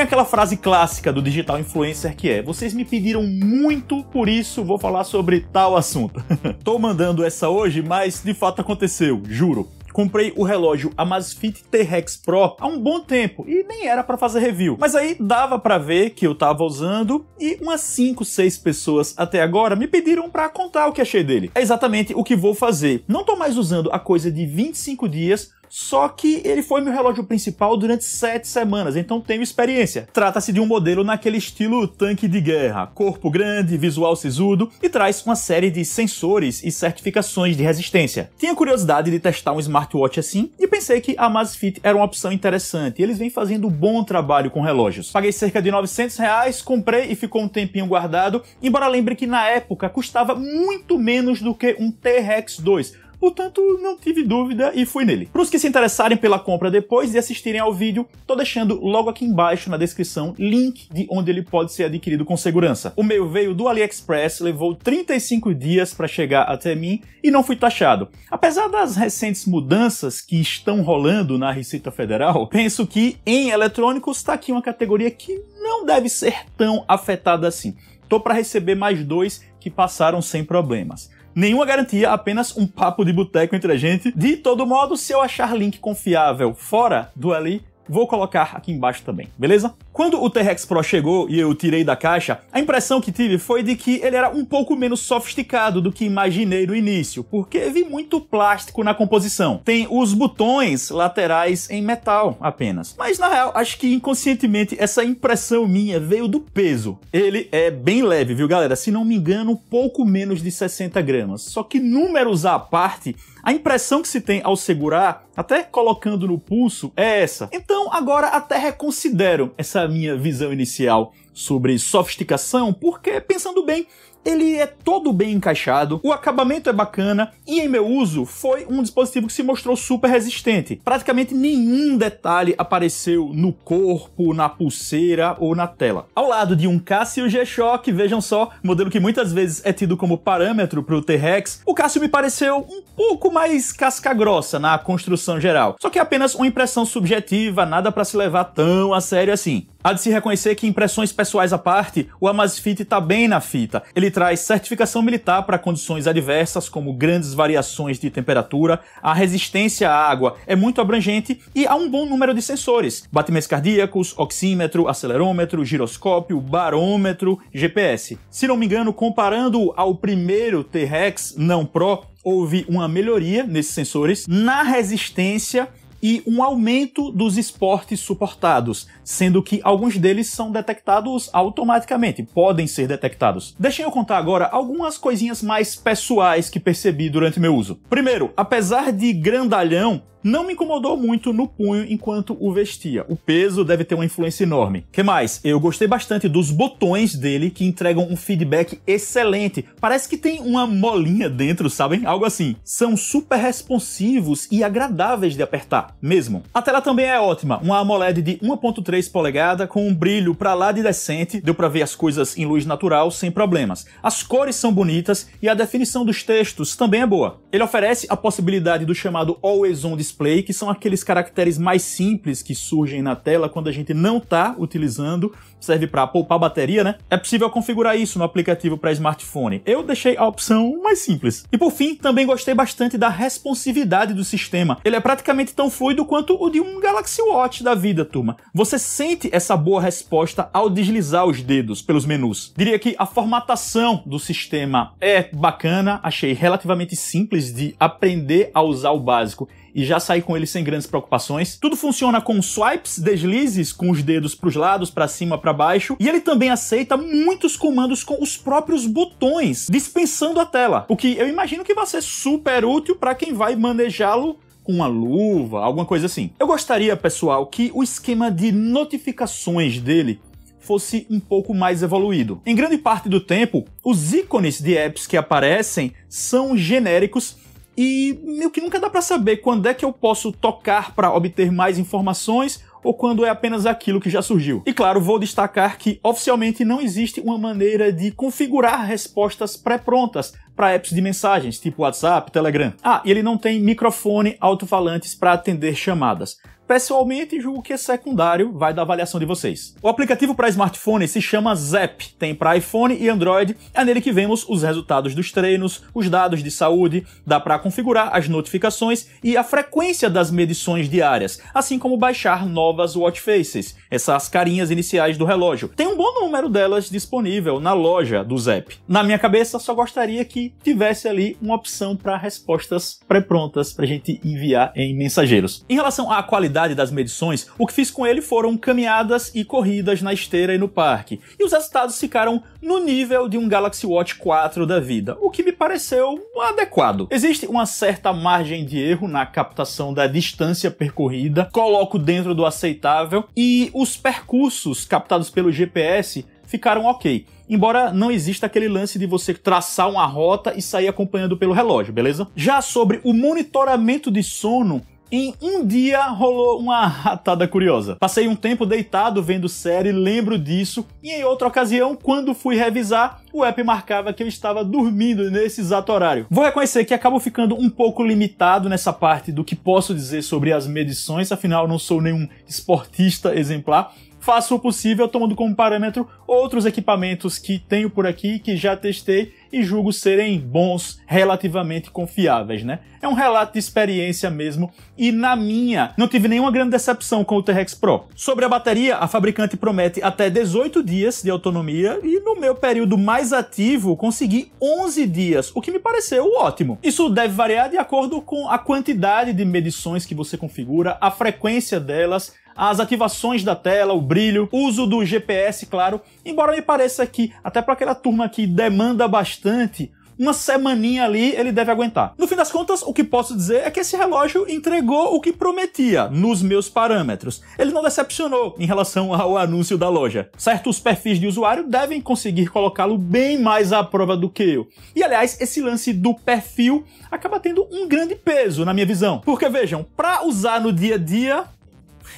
tem aquela frase clássica do digital influencer que é: vocês me pediram muito, por isso vou falar sobre tal assunto. Tô mandando essa hoje, mas de fato aconteceu, juro. Comprei o relógio Amazfit T-Rex Pro há um bom tempo e nem era para fazer review. Mas aí dava para ver que eu tava usando e umas 5, 6 pessoas até agora me pediram para contar o que achei dele. É exatamente o que vou fazer. Não tô mais usando a coisa de 25 dias só que ele foi meu relógio principal durante sete semanas, então tenho experiência. Trata-se de um modelo naquele estilo tanque de guerra, corpo grande, visual sisudo e traz uma série de sensores e certificações de resistência. Tinha curiosidade de testar um smartwatch assim e pensei que a Amazfit era uma opção interessante. Eles vêm fazendo bom trabalho com relógios. Paguei cerca de 900 reais, comprei e ficou um tempinho guardado, embora lembre que na época custava muito menos do que um T-Rex 2 portanto não tive dúvida e fui nele. Para os que se interessarem pela compra depois e assistirem ao vídeo, tô deixando logo aqui embaixo na descrição link de onde ele pode ser adquirido com segurança. O meu veio do AliExpress, levou 35 dias para chegar até mim e não fui taxado. Apesar das recentes mudanças que estão rolando na Receita Federal, penso que em eletrônicos está aqui uma categoria que não deve ser tão afetada assim. Tô para receber mais dois que passaram sem problemas. Nenhuma garantia, apenas um papo de boteco entre a gente. De todo modo, se eu achar link confiável fora do Ali, vou colocar aqui embaixo também, beleza? Quando o T-Rex Pro chegou e eu tirei da caixa, a impressão que tive foi de que ele era um pouco menos sofisticado do que imaginei no início, porque vi muito plástico na composição. Tem os botões laterais em metal apenas. Mas na real, acho que inconscientemente essa impressão minha veio do peso. Ele é bem leve, viu galera? Se não me engano, um pouco menos de 60 gramas. Só que números à parte, a impressão que se tem ao segurar, até colocando no pulso, é essa. Então agora até reconsidero essa essa é minha visão inicial sobre sofisticação, porque pensando bem, ele é todo bem encaixado, o acabamento é bacana e em meu uso foi um dispositivo que se mostrou super resistente. Praticamente nenhum detalhe apareceu no corpo, na pulseira ou na tela. Ao lado de um Casio G-Shock, vejam só, modelo que muitas vezes é tido como parâmetro para o T-Rex, o Casio me pareceu um pouco mais casca grossa na construção geral. Só que é apenas uma impressão subjetiva, nada para se levar tão a sério assim. Há de se reconhecer que impressões pessoais à parte, o Amazfit está bem na fita. Ele traz certificação militar para condições adversas, como grandes variações de temperatura, a resistência à água é muito abrangente e há um bom número de sensores: batimentos cardíacos, oxímetro, acelerômetro, giroscópio, barômetro, GPS. Se não me engano, comparando ao primeiro T-Rex não Pro, houve uma melhoria nesses sensores na resistência e um aumento dos esportes suportados, sendo que alguns deles são detectados automaticamente, podem ser detectados. Deixem eu contar agora algumas coisinhas mais pessoais que percebi durante meu uso. Primeiro, apesar de grandalhão, não me incomodou muito no punho enquanto o vestia. O peso deve ter uma influência enorme. Que mais? Eu gostei bastante dos botões dele que entregam um feedback excelente. Parece que tem uma molinha dentro, sabem? Algo assim. São super responsivos e agradáveis de apertar, mesmo. A tela também é ótima, uma AMOLED de 1.3 polegada com um brilho para lá de decente, deu para ver as coisas em luz natural sem problemas. As cores são bonitas e a definição dos textos também é boa. Ele oferece a possibilidade do chamado always on de display, que são aqueles caracteres mais simples que surgem na tela quando a gente não está utilizando, serve para poupar bateria, né? É possível configurar isso no aplicativo para smartphone. Eu deixei a opção mais simples. E por fim, também gostei bastante da responsividade do sistema. Ele é praticamente tão fluido quanto o de um Galaxy Watch da vida, turma. Você sente essa boa resposta ao deslizar os dedos pelos menus. Diria que a formatação do sistema é bacana, achei relativamente simples de aprender a usar o básico e já saí com ele sem grandes preocupações. Tudo funciona com swipes, deslizes com os dedos para os lados, para cima, para baixo, e ele também aceita muitos comandos com os próprios botões, dispensando a tela, o que eu imagino que vai ser super útil para quem vai manejá-lo uma luva, alguma coisa assim. Eu gostaria, pessoal, que o esquema de notificações dele fosse um pouco mais evoluído. Em grande parte do tempo, os ícones de apps que aparecem são genéricos e meio que nunca dá para saber quando é que eu posso tocar para obter mais informações ou quando é apenas aquilo que já surgiu. E claro, vou destacar que oficialmente não existe uma maneira de configurar respostas pré-prontas para apps de mensagens, tipo WhatsApp, Telegram. Ah, e ele não tem microfone alto-falantes para atender chamadas. Pessoalmente, julgo que é secundário, vai da avaliação de vocês. O aplicativo para smartphone se chama Zap, tem para iPhone e Android, é nele que vemos os resultados dos treinos, os dados de saúde, dá para configurar as notificações e a frequência das medições diárias, assim como baixar novas watch faces, essas carinhas iniciais do relógio. Tem um bom número delas disponível na loja do Zap. Na minha cabeça, só gostaria que tivesse ali uma opção para respostas pré-prontas para gente enviar em mensageiros. Em relação à qualidade qualidade das medições, o que fiz com ele foram caminhadas e corridas na esteira e no parque. E os resultados ficaram no nível de um Galaxy Watch 4 da vida, o que me pareceu adequado. Existe uma certa margem de erro na captação da distância percorrida, coloco dentro do aceitável, e os percursos captados pelo GPS ficaram ok. Embora não exista aquele lance de você traçar uma rota e sair acompanhando pelo relógio, beleza? Já sobre o monitoramento de sono, em um dia rolou uma ratada curiosa. Passei um tempo deitado vendo série, lembro disso, e em outra ocasião, quando fui revisar, o app marcava que eu estava dormindo nesse exato horário. Vou reconhecer que acabo ficando um pouco limitado nessa parte do que posso dizer sobre as medições, afinal não sou nenhum esportista exemplar, faço o possível tomando como parâmetro outros equipamentos que tenho por aqui, que já testei e julgo serem bons, relativamente confiáveis, né? É um relato de experiência mesmo e na minha não tive nenhuma grande decepção com o T-Rex Pro. Sobre a bateria, a fabricante promete até 18 dias de autonomia e no meu período mais ativo consegui 11 dias, o que me pareceu ótimo. Isso deve variar de acordo com a quantidade de medições que você configura, a frequência delas, as ativações da tela, o brilho, uso do GPS, claro. Embora me pareça que, até para aquela turma que demanda bastante, uma semaninha ali ele deve aguentar. No fim das contas, o que posso dizer é que esse relógio entregou o que prometia nos meus parâmetros. Ele não decepcionou em relação ao anúncio da loja. Certos perfis de usuário devem conseguir colocá-lo bem mais à prova do que eu. E aliás, esse lance do perfil acaba tendo um grande peso na minha visão. Porque vejam, para usar no dia a dia,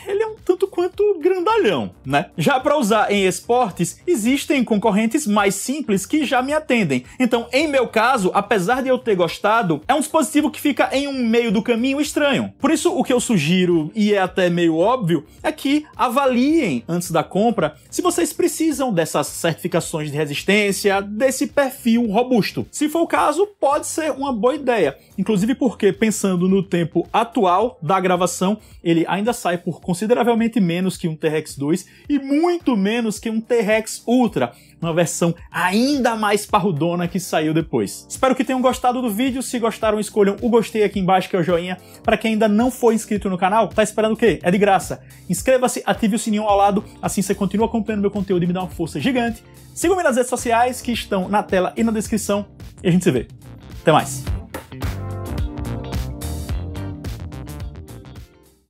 ele é um tanto quanto grandalhão, né? Já para usar em esportes, existem concorrentes mais simples que já me atendem. Então, em meu caso, apesar de eu ter gostado, é um dispositivo que fica em um meio do caminho estranho. Por isso, o que eu sugiro, e é até meio óbvio, é que avaliem antes da compra se vocês precisam dessas certificações de resistência, desse perfil robusto. Se for o caso, pode ser uma boa ideia. Inclusive porque, pensando no tempo atual da gravação, ele ainda sai por consideravelmente menos que um T-Rex 2 e muito menos que um T-Rex Ultra, uma versão ainda mais parrudona que saiu depois. Espero que tenham gostado do vídeo, se gostaram escolham o gostei aqui embaixo que é o joinha. Para quem ainda não foi inscrito no canal, tá esperando o quê? É de graça. Inscreva-se, ative o sininho ao lado, assim você continua acompanhando meu conteúdo e me dá uma força gigante. Siga-me nas redes sociais que estão na tela e na descrição e a gente se vê. Até mais!